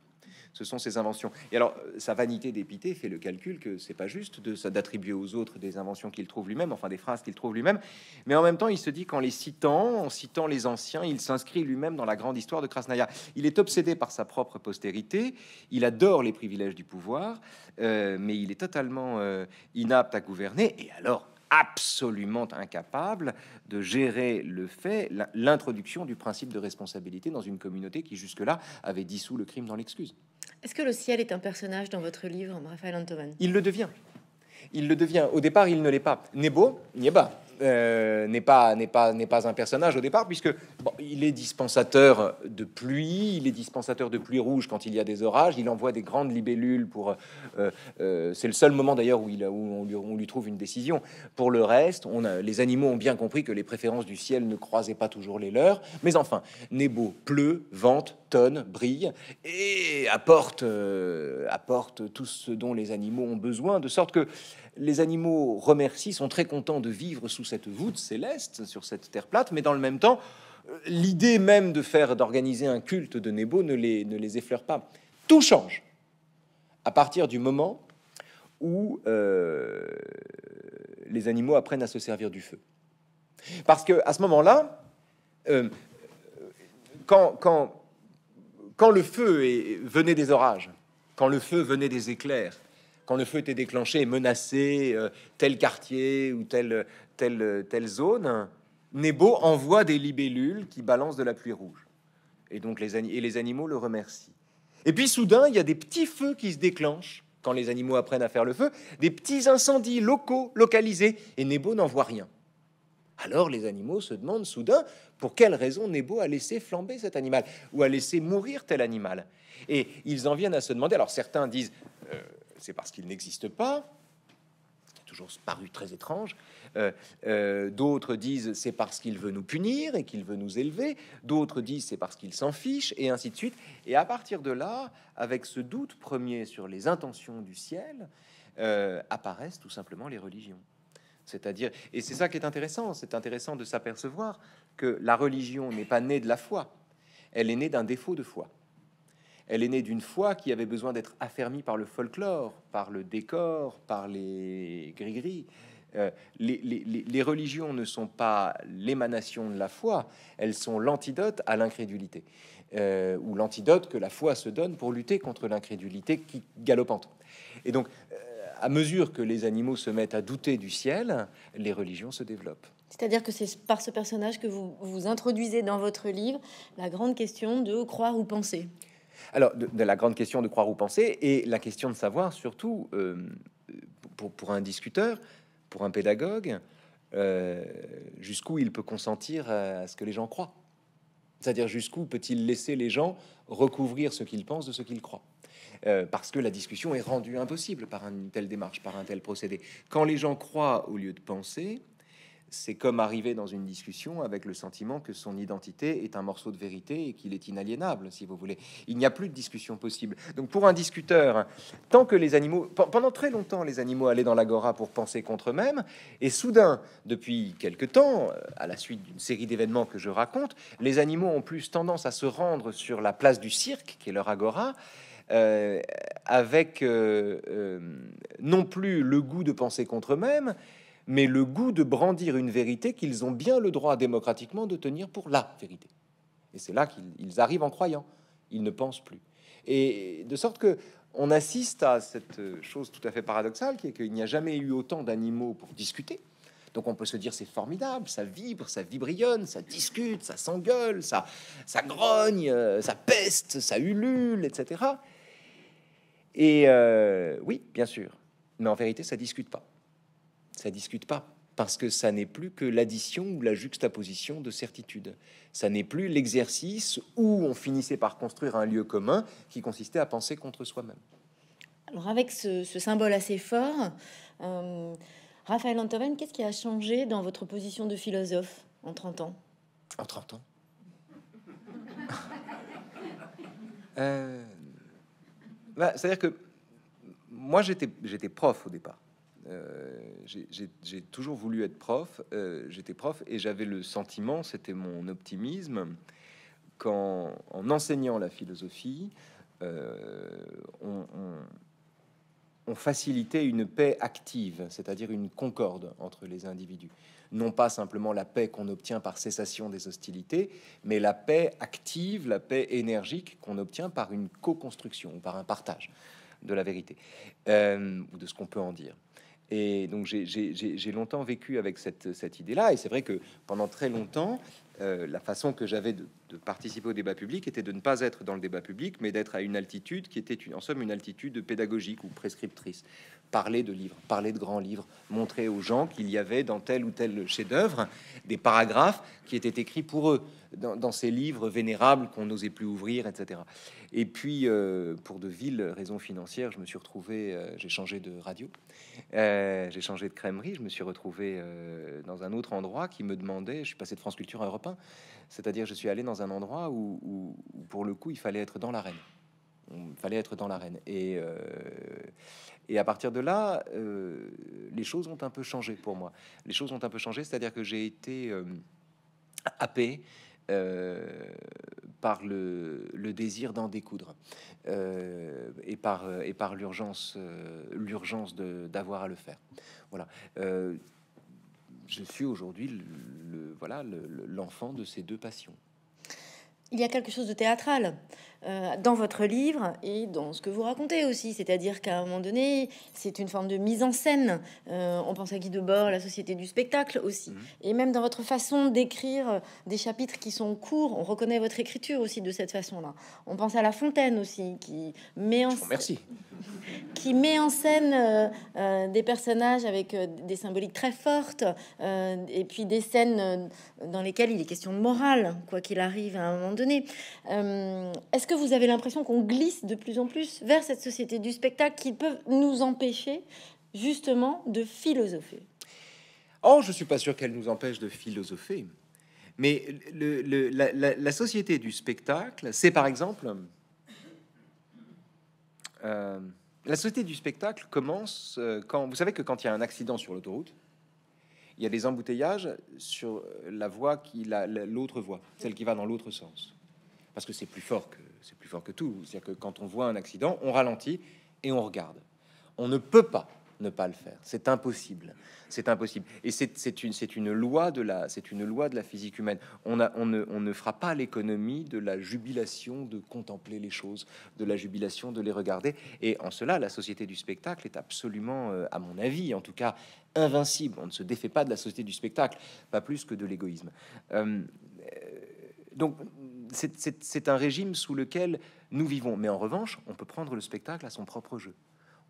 ce sont ses inventions. Et alors, euh, sa vanité dépitée fait le calcul que c'est pas juste d'attribuer aux autres des inventions qu'il trouve lui-même, enfin des phrases qu'il trouve lui-même, mais en même temps, il se dit qu'en les citant, en citant les anciens, il s'inscrit lui-même dans la grande histoire de Krasnaya. Il est obsédé par sa propre postérité, il adore les privilèges du pouvoir, euh, mais il est totalement euh, inapte à gouverner, et alors absolument incapable de gérer le fait, l'introduction du principe de responsabilité dans une communauté qui jusque-là avait dissous le crime dans l'excuse. Est-ce que le ciel est un personnage dans votre livre, Raphaël Antoine Il le devient. Il le devient. Au départ, il ne l'est pas. Nebo, Nieba. Euh, n'est pas n'est pas n'est pas un personnage au départ puisque il est dispensateur de pluie, il est dispensateur de pluie rouge quand il y a des orages, il envoie des grandes libellules pour euh, euh, c'est le seul moment d'ailleurs où il où on lui, trouve une décision. Pour le reste, on les animaux ont bien compris que les préférences du ciel ne croisaient pas toujours les leurs, mais enfin, Nebo pleut, vente, tonne, brille et apporte apporte tout ce dont les animaux ont besoin de sorte que les animaux remercient, sont très contents de vivre sous cette voûte céleste, sur cette terre plate, mais dans le même temps, l'idée même de faire, d'organiser un culte de Nebo ne les, ne les effleure pas. Tout change à partir du moment où euh, les animaux apprennent à se servir du feu. Parce que à ce moment-là, euh, quand, quand le feu venait des orages, quand le feu venait des éclairs, quand le feu était déclenché et menacé euh, tel quartier ou telle, telle, telle zone, Nebo envoie des libellules qui balancent de la pluie rouge. Et donc les, les animaux le remercient. Et puis soudain, il y a des petits feux qui se déclenchent quand les animaux apprennent à faire le feu, des petits incendies locaux, localisés, et Nebo n'en voit rien. Alors les animaux se demandent soudain pour quelle raison Nebo a laissé flamber cet animal ou a laissé mourir tel animal. Et ils en viennent à se demander, alors certains disent, euh, c'est parce qu'il n'existe pas, toujours paru très étrange. Euh, euh, d'autres disent c'est parce qu'il veut nous punir et qu'il veut nous élever. D'autres disent c'est parce qu'il s'en fiche et ainsi de suite. Et à partir de là, avec ce doute premier sur les intentions du ciel, euh, apparaissent tout simplement les religions. C'est-à-dire, et c'est ça qui est intéressant, c'est intéressant de s'apercevoir que la religion n'est pas née de la foi, elle est née d'un défaut de foi. Elle est née d'une foi qui avait besoin d'être affermie par le folklore, par le décor, par les gris-gris. Euh, les, religions ne sont pas l'émanation de la foi, elles sont l'antidote à l'incrédulité, euh, ou l'antidote que la foi se donne pour lutter contre l'incrédulité qui galopante. Et donc, euh, à mesure que les animaux se mettent à douter du ciel, les religions se développent. C'est-à-dire que c'est par ce personnage que vous vous introduisez dans votre livre la grande question de croire ou penser. Alors, de, la grande question de croire ou penser, et la question de savoir surtout, euh, pour, un discuteur, pour un pédagogue, euh, jusqu'où il peut consentir à, ce que les gens croient. C'est-à-dire jusqu'où peut-il laisser les gens recouvrir ce qu'ils pensent de ce qu'ils croient. Euh, parce que la discussion est rendue impossible par une telle démarche, par un tel procédé. Quand les gens croient au lieu de penser, c'est comme arriver dans une discussion avec le sentiment que son identité est un morceau de vérité et qu'il est inaliénable, si vous voulez. Il n'y a plus de discussion possible. Donc pour un discuteur, tant que les animaux, pendant très longtemps, les animaux allaient dans l'agora pour penser contre eux-mêmes, et soudain, depuis quelque temps, euh, à la suite d'une série d'événements que je raconte, les animaux ont plus tendance à se rendre sur la place du cirque, qui est leur agora, euh, avec euh, non plus le goût de penser contre eux-mêmes, mais le goût de brandir une vérité qu'ils ont bien le droit démocratiquement de tenir pour la vérité. Et c'est là qu'ils arrivent en croyant. Ils ne pensent plus. Et de sorte que on assiste à cette chose tout à fait paradoxale qui est qu'il n'y a jamais eu autant d'animaux pour discuter. Donc on peut se dire c'est formidable, ça vibre, ça vibrillonne, ça discute, ça s'engueule, ça, ça grogne, euh, ça peste, ça ulule, etc. Et euh, oui, bien sûr. Mais en vérité, ça discute pas ça discute pas parce que ça n'est plus que l'addition ou la juxtaposition de certitudes. Ça n'est plus l'exercice où on finissait par construire un lieu commun qui consistait à penser contre soi-même. Alors avec ce, symbole assez fort, euh, Raphaël Antoven, qu'est-ce qui a changé dans votre position de philosophe en 30 ans En 30 ans euh, bah, C'est-à-dire que moi, j'étais prof au départ. Euh, j'ai toujours voulu être prof. Euh, j'étais prof et j'avais le sentiment, c'était mon optimisme, qu'en enseignant la philosophie, euh, on, facilitait une paix active, c'est-à-dire une concorde entre les individus. Non pas simplement la paix qu'on obtient par cessation des hostilités, mais la paix active, la paix énergique qu'on obtient par une co-construction, par un partage de la vérité, ou de ce qu'on peut en dire. Et donc j'ai longtemps vécu avec cette, idée-là. Et c'est vrai que pendant très longtemps, euh, la façon que j'avais de de participer au débat public était de ne pas être dans le débat public, mais d'être à une altitude qui était en somme une altitude pédagogique ou prescriptrice. Parler de livres, parler de grands livres, montrer aux gens qu'il y avait dans tel ou tel chef-d'œuvre des paragraphes qui étaient écrits pour eux, dans, ces livres vénérables qu'on n'osait plus ouvrir, etc. Et puis, euh, pour de villes raisons financières, je me suis retrouvé, euh, j'ai changé de radio, euh, j'ai changé de crèmerie, je me suis retrouvé dans un autre endroit qui me demandait, je suis passé de France Culture à Europe 1, c'est-à-dire, je suis allé dans un endroit où, pour le coup, il fallait être dans l'arène. Il fallait être dans l'arène. Et, euh, et à partir de là, euh, les choses ont un peu changé pour moi. Les choses ont un peu changé, c'est-à-dire que j'ai été euh, happé. Euh, par le, désir d'en découdre et par, et par l'urgence l'urgence d'avoir à le faire. Voilà je suis aujourd'hui le, voilà l'enfant de ces deux passions. Il y a quelque chose de théâtral euh, dans votre livre et dans ce que vous racontez aussi. C'est-à-dire qu'à un moment donné, c'est une forme de mise en scène. Euh, on pense à Guy Debord, la société du spectacle aussi. Mhm. Et même dans votre façon d'écrire euh, des chapitres qui sont courts, on reconnaît votre écriture aussi de cette façon-là. On pense à La Fontaine aussi, qui met en, Merci. qui met en scène des personnages avec des symboliques très fortes et puis des scènes dans lesquelles il est question de morale, quoi qu'il arrive à un moment donné. Est-ce que vous avez l'impression qu'on glisse de plus en plus vers cette société du spectacle qui peut nous empêcher justement de philosopher Oh, je suis pas sûr qu'elle nous empêche de philosopher. Mais la, société du spectacle, c'est par exemple... Euh, la société du spectacle commence euh, quand... Vous savez que quand il y a un accident sur l'autoroute, il y a des embouteillages sur la voie qui l'autre voie, celle qui va dans l'autre sens parce que c'est plus fort que c'est plus fort que tout. C'est-à-dire que quand on voit un accident, on ralentit et on regarde. On ne peut pas ne pas le faire. C'est impossible. C'est impossible. Et c'est une, c'est une, loi de la, c'est une loi de la physique humaine. On, a, on, ne, fera pas l'économie de la jubilation de contempler les choses, de la jubilation de les regarder. Et en cela, la société du spectacle est absolument, euh, à mon avis, en tout cas, invincible. On ne se défait pas de la société du spectacle, pas plus que de l'égoïsme. Euh, euh donc c'est un régime sous lequel nous vivons. Mais en revanche, on peut prendre le spectacle à son propre jeu.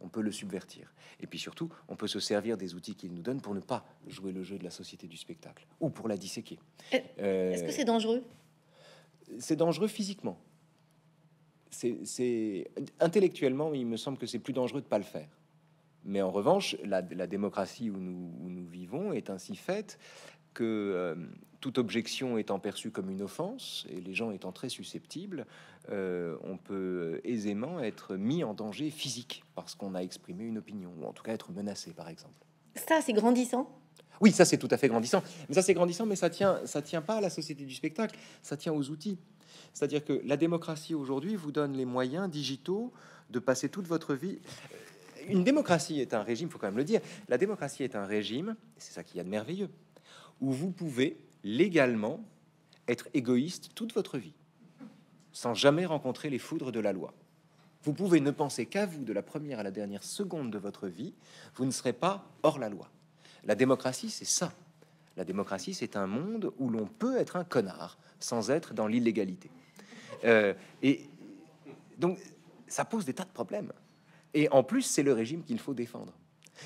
On peut le subvertir. Et puis surtout, on peut se servir des outils qu'il nous donne pour ne pas jouer le jeu de la société du spectacle ou pour la disséquer. Euh, est-ce que c'est euh, dangereux C'est dangereux physiquement. C'est intellectuellement, il me semble que c'est plus dangereux de pas le faire. Mais en revanche, la, démocratie où nous, vivons est ainsi faite que euh, toute objection étant perçue comme une offense, et les gens étant très susceptibles, euh, on peut euh, aisément être mis en danger physique parce qu'on a exprimé une opinion, ou en tout cas être menacé, par exemple. Ça, c'est grandissant. Oui, ça c'est tout à fait grandissant. Mais ça c'est grandissant, mais ça tient, ça tient pas à la société du spectacle, ça tient aux outils. C'est-à-dire que la démocratie aujourd'hui vous donne les moyens digitaux de passer toute votre vie. Une démocratie est un régime, faut quand même le dire. La démocratie est un régime, c'est ça qu'il y a de merveilleux où vous pouvez légalement être égoïste toute votre vie, sans jamais rencontrer les foudres de la loi. Vous pouvez ne penser qu'à vous de la première à la dernière seconde de votre vie, vous ne serez pas hors la loi. La démocratie, c'est ça. La démocratie, c'est un monde où l'on peut être un connard sans être dans l'illégalité. Euh, et donc, ça pose des tas de problèmes. Et en plus, c'est le régime qu'il faut défendre.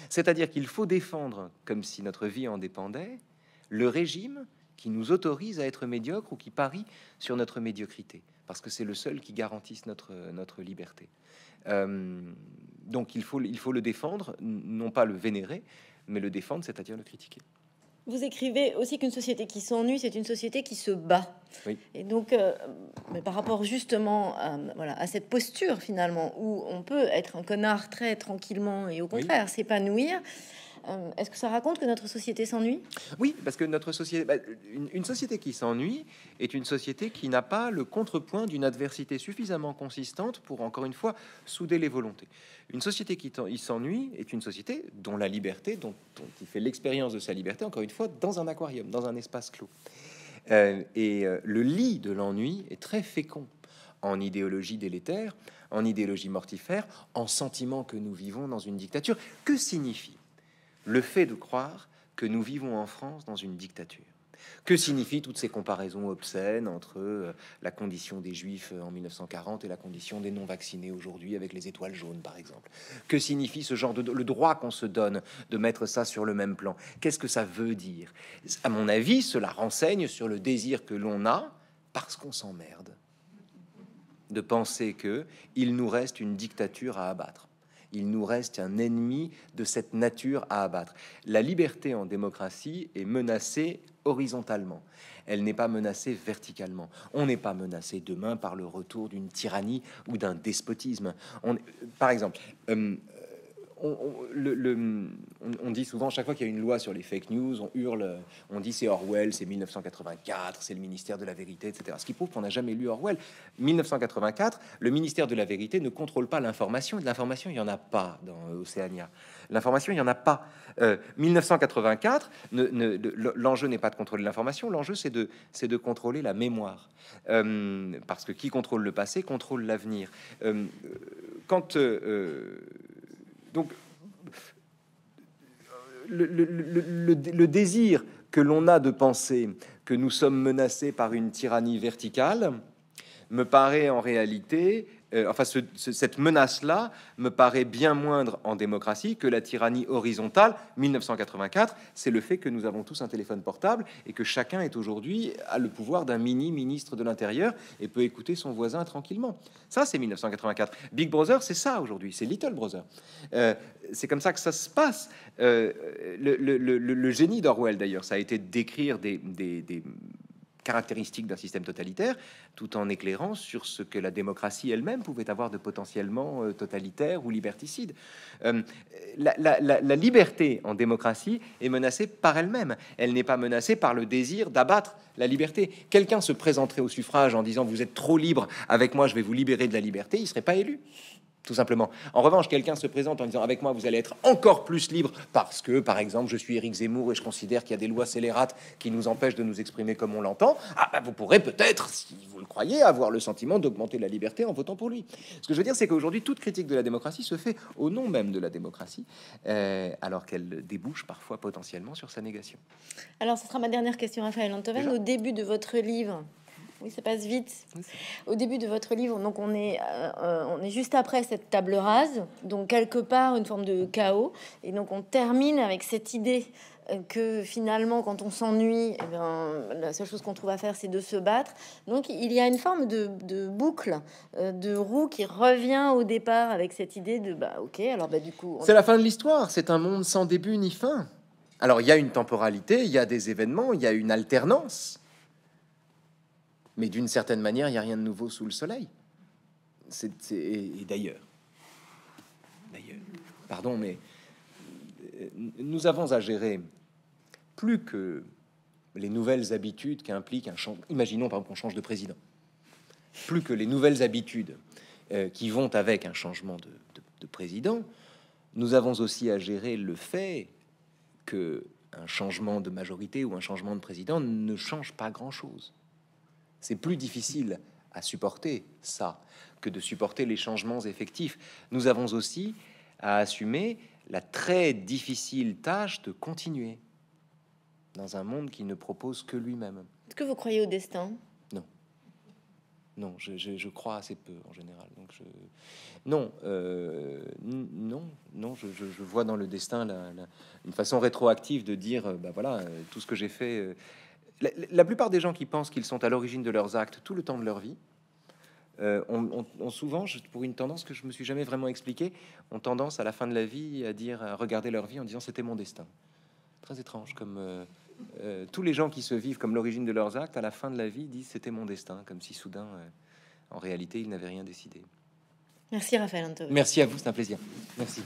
C'est-à-dire qu'il faut défendre, comme si notre vie en dépendait, le régime qui nous autorise à être médiocre ou qui parie sur notre médiocrité, parce que c'est le seul qui garantisse notre, notre liberté. Euh, donc il faut, il faut le défendre, non pas le vénérer, mais le défendre, c'est-à-dire le critiquer. Vous écrivez aussi qu'une société qui s'ennuie, c'est une société qui se bat. Oui. Et donc, euh, mais par rapport justement à, voilà, à cette posture finalement, où on peut être un connard très tranquillement et au contraire s'épanouir, euh, est-ce que ça raconte que notre société s'ennuie Oui, parce que notre société, bah, une, société qui s'ennuie est une société qui n'a pas le contrepoint d'une adversité suffisamment consistante pour, encore une fois, souder les volontés. Une société qui s'ennuie est une société dont la liberté, dont, il fait l'expérience de sa liberté, encore une fois, dans un aquarium, dans un espace clos. Euh, et euh, le lit de l'ennui est très fécond en idéologie délétère, en idéologie mortifère, en sentiment que nous vivons dans une dictature. Que signifie le fait de croire que nous vivons en France dans une dictature. Que signifient toutes ces comparaisons obscènes entre euh, la condition des juifs euh, en 1940 et la condition des non-vaccinés aujourd'hui avec les étoiles jaunes, par exemple Que signifie ce genre de le droit qu'on se donne de mettre ça sur le même plan Qu'est-ce que ça veut dire À mon avis, cela renseigne sur le désir que l'on a parce qu'on s'emmerde de penser que il nous reste une dictature à abattre il nous reste un ennemi de cette nature à abattre. La liberté en démocratie est menacée horizontalement. Elle n'est pas menacée verticalement. On n'est pas menacé demain par le retour d'une tyrannie ou d'un despotisme. On, par exemple, euh, on, le, on, dit souvent, chaque fois qu'il y a une loi sur les fake news, on hurle, on dit c'est Orwell, c'est 1984, c'est le ministère de la vérité, etc. Ce qui prouve qu'on n'a jamais lu Orwell. 1984, le ministère de la vérité ne contrôle pas l'information. De l'information, il n'y en a pas dans euh, Océania. L'information, il n'y en a pas. 1984, euh, l'enjeu n'est pas de contrôler l'information, l'enjeu c'est de, contrôler la mémoire. Euh, parce que qui contrôle le passé contrôle l'avenir. quand donc, le, désir que l'on a de penser que nous sommes menacés par une tyrannie verticale me paraît en réalité euh, enfin, cette menace-là me paraît bien moindre en démocratie que la tyrannie horizontale. 1984, c'est le fait que nous avons tous un téléphone portable et que chacun est aujourd'hui à le pouvoir d'un mini ministre de l'Intérieur et peut écouter son voisin tranquillement. Ça, c'est 1984. Big Brother, c'est ça aujourd'hui, c'est Little Brother. Euh, c'est comme ça que ça se passe. Euh, le, génie d'Orwell, d'ailleurs, ça a été d'écrire des caractéristique d'un système totalitaire, tout en éclairant sur ce que la démocratie elle-même pouvait avoir de potentiellement euh, totalitaire ou liberticide. Euh, la, liberté en démocratie est menacée par elle-même. Elle, n'est pas menacée par le désir d'abattre la liberté. Quelqu'un se présenterait au suffrage en disant vous êtes trop libre, avec moi je vais vous libérer de la liberté, il ne serait pas élu tout simplement. En revanche, quelqu'un se présente en disant avec moi, vous allez être encore plus libre parce que, par exemple, je suis Éric Zemmour et je considère qu'il y a des lois scélérates qui nous empêchent de nous exprimer comme on l'entend. Ah, bah, vous pourrez peut-être, si vous le croyez, avoir le sentiment d'augmenter la liberté en votant pour lui. Ce que je veux dire, c'est qu'aujourd'hui, toute critique de la démocratie se fait au nom même de la démocratie, euh, alors qu'elle débouche parfois potentiellement sur sa négation. Alors, ce sera ma dernière question, Raphaël Antoven. Au début de votre livre, oui, ça passe vite. Au début de votre livre, donc on est, euh, euh, on est juste après cette table rase, donc quelque part une forme de chaos. Et donc on termine avec cette idée euh, que finalement, quand on s'ennuie, eh la seule chose qu'on trouve à faire, c'est de se battre. Donc, il y a une forme de, de, boucle, de roue qui revient au départ avec cette idée de bah, ok, alors bah, du coup, c'est la fin de l'histoire. C'est un monde sans début ni fin. Alors, il y a une temporalité, il y a des événements, il y a une alternance, mais d'une certaine manière, il n'y a rien de nouveau sous le soleil. et, d'ailleurs, d'ailleurs, pardon, mais euh, nous avons à gérer plus que les nouvelles habitudes qui impliquent un changement. Imaginons par exemple qu'on change de président. Plus que les nouvelles habitudes euh, qui vont avec un changement de, président, nous avons aussi à gérer le fait que un changement de majorité ou un changement de président ne change pas grand-chose. C'est plus difficile à supporter ça que de supporter les changements effectifs. Nous avons aussi à assumer la très difficile tâche de continuer dans un monde qui ne propose que lui-même. Est-ce que vous croyez au destin Non. Non, je, crois assez peu en général. Donc euh, Non, non, non, je, vois dans le destin la, une façon rétroactive de dire, ben voilà, euh, tout ce que j'ai fait la, plupart des gens qui pensent qu'ils sont à l'origine de leurs actes tout le temps de leur vie, euh, ont, souvent, pour une tendance que je me suis jamais vraiment expliquée, ont tendance à la fin de la vie à dire, à regarder leur vie en disant c'était mon destin. Très étrange, comme euh, euh, tous les gens qui se vivent comme l'origine de leurs actes, à la fin de la vie disent c'était mon destin, comme si soudain, en réalité, ils n'avaient rien décidé. Merci Raphaël. Merci à vous, c'est un plaisir. Merci.